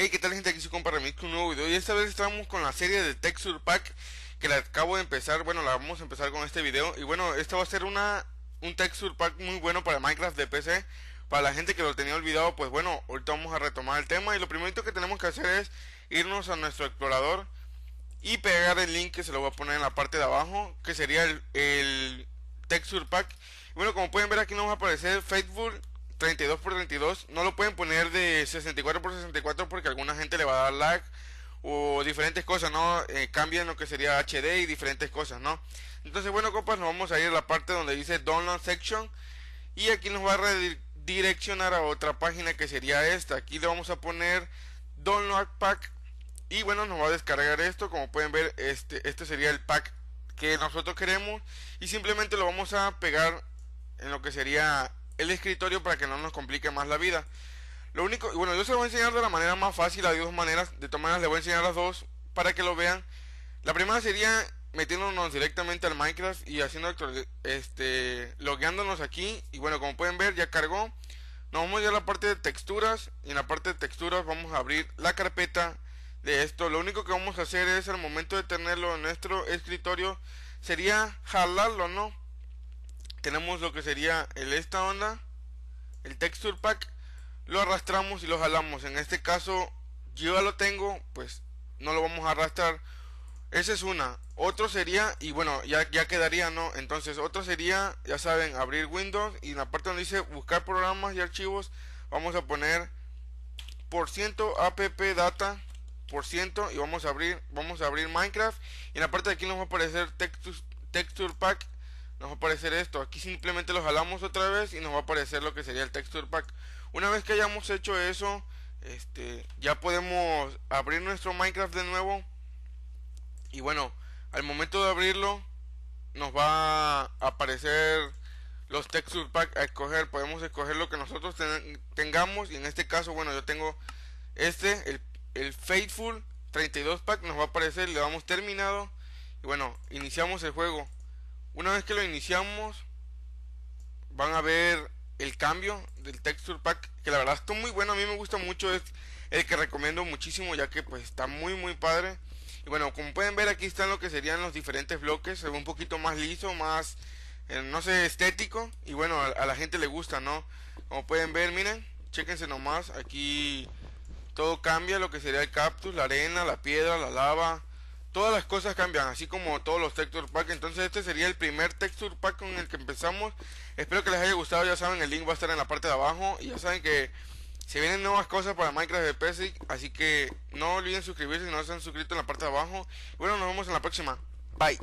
Hey, ¿qué tal gente? Aquí Soy compa Remix con un nuevo video y esta vez estamos con la serie de Texture Pack que la acabo de empezar, bueno la vamos a empezar con este video y bueno, esta va a ser una un Texture Pack muy bueno para Minecraft de PC para la gente que lo tenía olvidado, pues bueno, ahorita vamos a retomar el tema y lo primero que tenemos que hacer es irnos a nuestro explorador y pegar el link que se lo voy a poner en la parte de abajo, que sería el, el Texture Pack. Y bueno, como pueden ver aquí nos va a aparecer Facebook 32 por 32 no lo pueden poner de 64 por 64 porque alguna gente le va a dar lag o diferentes cosas, ¿no? Eh, cambian lo que sería HD y diferentes cosas, ¿no? Entonces, bueno, copas nos vamos a ir a la parte donde dice Download Section y aquí nos va a redireccionar a otra página que sería esta. Aquí le vamos a poner Download Pack y bueno, nos va a descargar esto, como pueden ver, este este sería el pack que nosotros queremos y simplemente lo vamos a pegar en lo que sería el escritorio para que no nos complique más la vida. Lo único, y bueno, yo se lo voy a enseñar de la manera más fácil, hay dos maneras, de todas maneras les voy a enseñar las dos para que lo vean. La primera sería metiéndonos directamente al Minecraft y haciendo este logueándonos aquí y bueno, como pueden ver ya cargó. Nos vamos ya a la parte de texturas y en la parte de texturas vamos a abrir la carpeta de esto. Lo único que vamos a hacer es al momento de tenerlo en nuestro escritorio sería jalarlo, ¿no? tenemos lo que sería el esta onda, el texture pack, lo arrastramos y lo jalamos. En este caso yo ya lo tengo, pues no lo vamos a arrastrar. Esa es una. Otro sería, y bueno, ya, ya quedaría, ¿no? Entonces, otro sería, ya saben, abrir Windows y en la parte donde dice buscar programas y archivos, vamos a poner por ciento app data por ciento y vamos a abrir vamos a abrir minecraft y en la parte de aquí nos va a aparecer texture, texture pack nos va a aparecer esto. Aquí simplemente lo jalamos otra vez y nos va a aparecer lo que sería el texture pack. Una vez que hayamos hecho eso, este, ya podemos abrir nuestro Minecraft de nuevo. Y bueno, al momento de abrirlo, nos va a aparecer los texture pack a escoger. Podemos escoger lo que nosotros tengamos. Y en este caso, bueno, yo tengo este, el, el Faithful 32 pack. Nos va a aparecer, le damos terminado. Y bueno, iniciamos el juego. Una vez que lo iniciamos, van a ver el cambio del texture pack, que la verdad está muy bueno, a mí me gusta mucho, es el que recomiendo muchísimo, ya que pues está muy muy padre. Y bueno, como pueden ver aquí están lo que serían los diferentes bloques, se un poquito más liso, más, eh, no sé, estético, y bueno, a, la gente le gusta, ¿no? Como pueden ver, miren, chéquense nomás, aquí todo cambia, lo que sería el cactus, la arena, la piedra, la lava, todas las cosas cambian, así como todos los texture pack. Entonces este sería el primer texture pack con el que empezamos. Espero que les haya gustado, ya saben, el link va a estar en la parte de abajo. Y ya saben que se vienen nuevas cosas para Minecraft de PC, así que no olviden suscribirse si no se han suscrito en la parte de abajo. Bueno, nos vemos en la próxima. Bye.